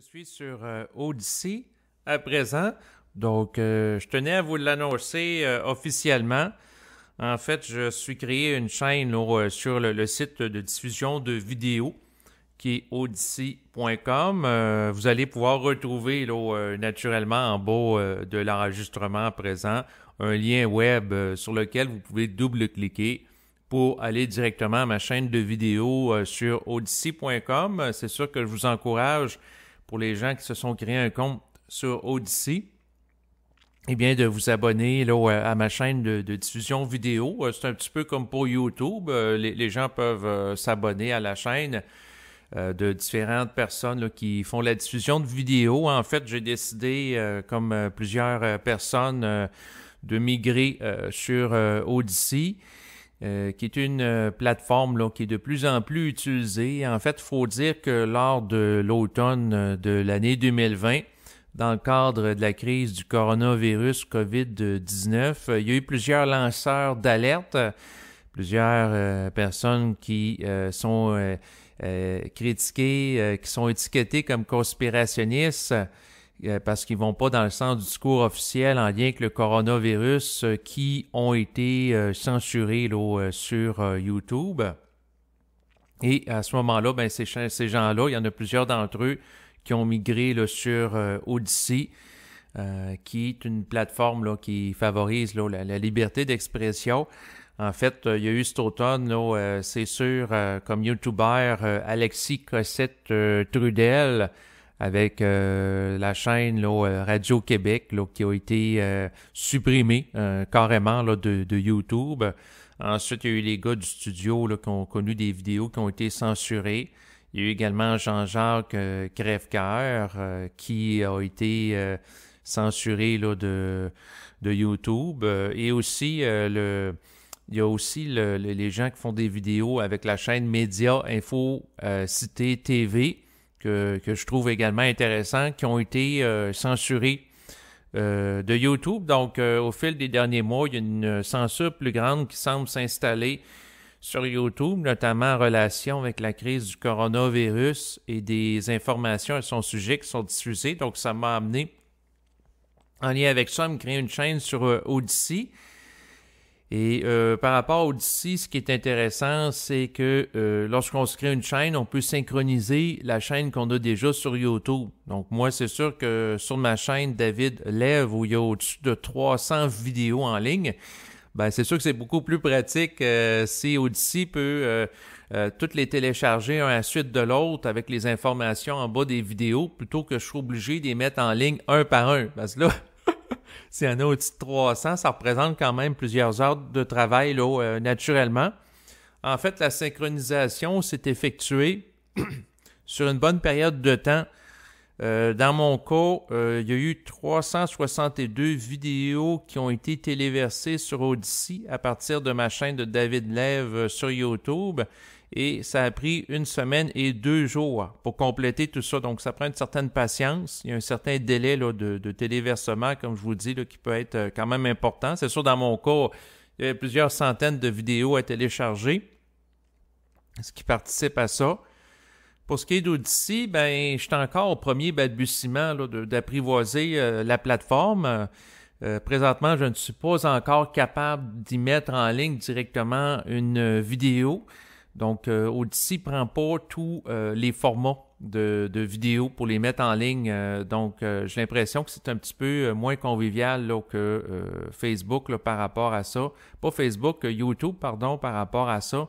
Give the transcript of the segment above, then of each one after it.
Je suis sur euh, Odyssey à présent. Donc, euh, je tenais à vous l'annoncer euh, officiellement. En fait, je suis créé une chaîne sur le, site de diffusion de vidéos qui est odyssey.com. vous allez pouvoir retrouver naturellement en bas de l'enregistrement présent un lien web sur lequel vous pouvez double-cliquer pour aller directement à ma chaîne de vidéos sur odyssey.com. C'est sûr que je vous encourage pour les gens qui se sont créés un compte sur Odyssey, eh bien, de vous abonner à ma chaîne de, diffusion vidéo. Euh, c'est un petit peu comme pour YouTube. Euh, les, gens peuvent euh, s'abonner à la chaîne de différentes personnes qui font la diffusion de vidéos. En fait, j'ai décidé, comme plusieurs personnes, de migrer sur Odyssey. Euh, qui est une euh, plateforme qui est de plus en plus utilisée. En fait, il faut dire que lors de l'automne euh, de l'année 2020, dans le cadre de la crise du coronavirus COVID-19, il y a eu plusieurs lanceurs d'alerte, plusieurs personnes qui sont critiquées, qui sont étiquetées comme conspirationnistes. Euh, parce qu'ils vont pas dans le sens du discours officiel en lien avec le coronavirus euh, qui ont été euh, censurés là, sur YouTube. Et à ce moment-là, ben, ces, gens-là, il y en a plusieurs d'entre eux qui ont migré là, sur euh, Odyssey, qui est une plateforme là, qui favorise la, liberté d'expression. En fait, il y a eu cet automne, c'est sûr, comme YouTuber, Alexis Cossette Trudel, avec euh, la chaîne euh, Radio Québec qui a été euh, supprimée carrément là, de, YouTube. Ensuite, il y a eu les gars du studio qui ont connu des vidéos qui ont été censurées. Il y a eu également Jean-Jacques Crèvecoeur qui a été censuré de, de, YouTube. et aussi le il y a aussi les gens qui font des vidéos avec la chaîne Média Info Cité TV que, je trouve également intéressant, qui ont été euh, censurés euh, de YouTube. Donc, euh, au fil des derniers mois, il y a une censure plus grande qui semble s'installer sur YouTube, notamment en relation avec la crise du coronavirus et des informations à son sujet qui sont diffusées. Donc, ça m'a amené, en lien avec ça, à me créer une chaîne sur Odyssey et euh, par rapport à DC, ce qui est intéressant, c'est que euh, lorsqu'on se crée une chaîne, on peut synchroniser la chaîne qu'on a déjà sur YouTube. Donc moi, c'est sûr que sur ma chaîne David Lève, où il y a au-dessus de 300 vidéos en ligne, ben c'est sûr que c'est beaucoup plus pratique euh, si Odyssey peut toutes les télécharger un à suite de l'autre avec les informations en bas des vidéos plutôt que je suis obligé de les mettre en ligne un par un. Parce que là, s'il un en a au 300, ça représente quand même plusieurs heures de travail euh, naturellement. En fait, la synchronisation s'est effectuée sur une bonne période de temps. Euh, dans mon cas, euh, il y a eu 362 vidéos qui ont été téléversées sur Odyssey à partir de ma chaîne de David Lève sur YouTube et ça a pris une semaine et deux jours pour compléter tout ça. Donc, ça prend une certaine patience. Il y a un certain délai de, téléversement, comme je vous dis, qui peut être euh, quand même important. C'est sûr, dans mon cas, il y a plusieurs centaines de vidéos à télécharger, ce qui participe à ça. Pour ce qui est d'Odyssey, ben, je suis encore au premier balbutiement d'apprivoiser euh, la plateforme. Euh, présentement, je ne suis pas encore capable d'y mettre en ligne directement une vidéo. Donc, euh, Odyssey ne prend pas tous euh, les formats de, vidéos pour les mettre en ligne. Euh, donc, euh, j'ai l'impression que c'est un petit peu moins convivial que Facebook par rapport à ça. Pas Facebook, YouTube, pardon, par rapport à ça.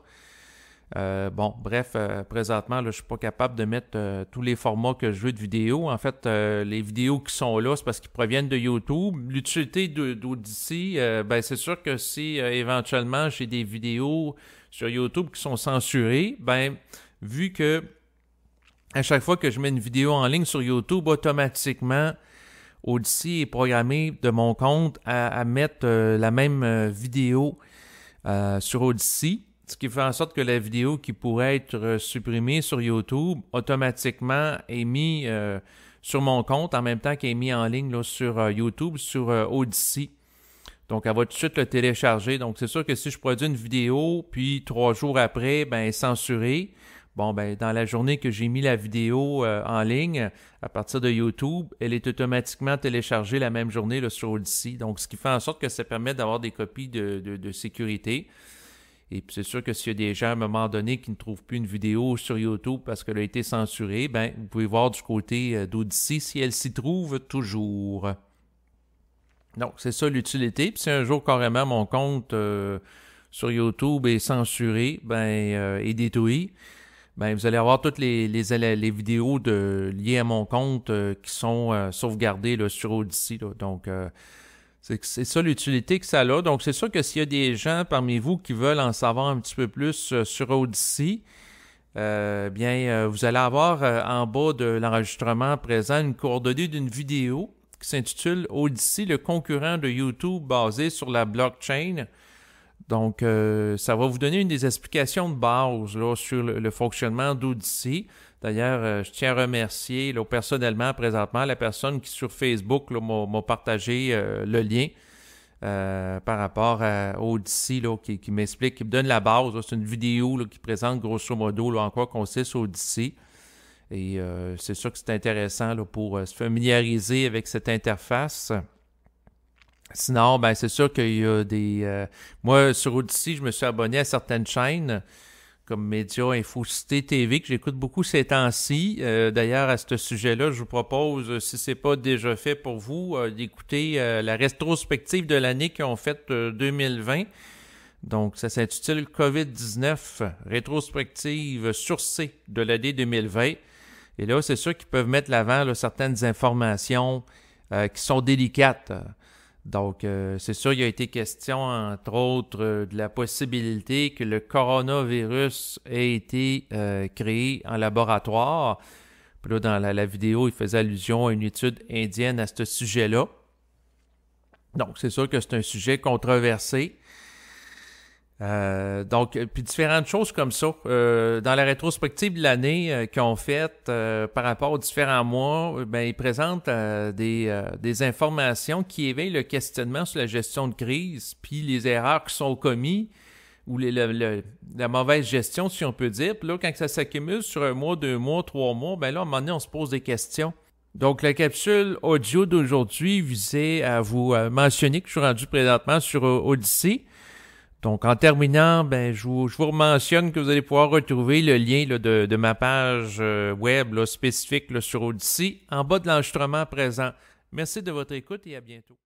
Euh, bon, bref, euh, présentement, je suis pas capable de mettre euh, tous les formats que je veux de vidéos. En fait, les vidéos qui sont là, c'est parce qu'ils proviennent de YouTube. L'utilité d'Odyssey, ben, c'est sûr que si éventuellement j'ai des vidéos sur YouTube qui sont censurées, ben, vu que à chaque fois que je mets une vidéo en ligne sur YouTube, automatiquement, Odyssey est programmé de mon compte à, à mettre la même vidéo sur Odyssey ce qui fait en sorte que la vidéo qui pourrait être euh, supprimée sur YouTube automatiquement est mise euh, sur mon compte en même temps qu'elle est mise en ligne sur euh, YouTube, sur Odyssey. Donc, elle va tout de suite le télécharger. Donc, c'est sûr que si je produis une vidéo, puis trois jours après, ben, censurée, bon, ben, dans la journée que j'ai mis la vidéo en ligne, à partir de YouTube, elle est automatiquement téléchargée la même journée sur Odyssey. Donc, ce qui fait en sorte que ça permet d'avoir des copies de, de sécurité. Et puis c'est sûr que s'il y a des gens à un moment donné qui ne trouvent plus une vidéo sur YouTube parce qu'elle a été censurée, ben, vous pouvez voir du côté euh, d'Odyssey si elle s'y trouve toujours. Donc, c'est ça l'utilité. Puis si un jour carrément mon compte euh, sur YouTube est censuré ben, euh, et détruit, ben, vous allez avoir toutes les, les, vidéos de, liées à mon compte euh, qui sont sauvegardées là, sur Odyssey. Donc, c'est ça l'utilité que ça a. Donc, c'est sûr que s'il y a des gens parmi vous qui veulent en savoir un petit peu plus euh, sur Odyssey, euh, bien, euh, vous allez avoir en bas de l'enregistrement présent une coordonnée d'une vidéo qui s'intitule Odyssey, le concurrent de YouTube basé sur la blockchain. Donc, euh, ça va vous donner une des explications de base sur le, fonctionnement d'Odyssey. D'ailleurs, euh, je tiens à remercier personnellement, présentement, la personne qui sur Facebook m'a partagé euh, le lien par rapport à Odyssey, qui, m'explique, qui me donne la base. C'est une vidéo qui présente grosso modo en quoi consiste Odyssey. Et c'est sûr que c'est intéressant pour se familiariser avec cette interface. Sinon, ben c'est sûr qu'il y a des. Euh, moi, sur Odyssey, je me suis abonné à certaines chaînes comme Média Infocité TV, que j'écoute beaucoup ces temps-ci. Euh, d'ailleurs, à ce sujet-là, je vous propose, euh, si c'est pas déjà fait pour vous, d'écouter la rétrospective de l'année qu'ils ont faite 2020. Donc, ça s'intitule COVID-19, rétrospective sur C de l'année 2020. Et là, c'est sûr qu'ils peuvent mettre l'avant certaines informations qui sont délicates. Donc, euh, c'est sûr, il a été question, entre autres, euh, de la possibilité que le coronavirus ait été euh, créé en laboratoire. dans la, vidéo, il faisait allusion à une étude indienne à ce sujet-là. Donc, c'est sûr que c'est un sujet controversé. Euh, donc, euh, puis différentes choses comme ça. Euh, dans la rétrospective de l'année qu'on fait par rapport aux différents mois, ben, ils présentent des, informations qui éveillent le questionnement sur la gestion de crise, puis les erreurs qui sont commises ou la mauvaise gestion, si on peut dire. Puis là, quand ça s'accumule sur un mois, deux mois, trois mois, ben là, à un moment donné, on se pose des questions. Donc, la capsule audio d'aujourd'hui visait à vous mentionner que je suis rendu présentement sur Odyssey. Donc, en terminant, ben, je, vous, je vous mentionne que vous allez pouvoir retrouver le lien de, de, ma page euh, web là, spécifique là, sur Odyssey en bas de l'enregistrement présent. Merci de votre écoute et à bientôt.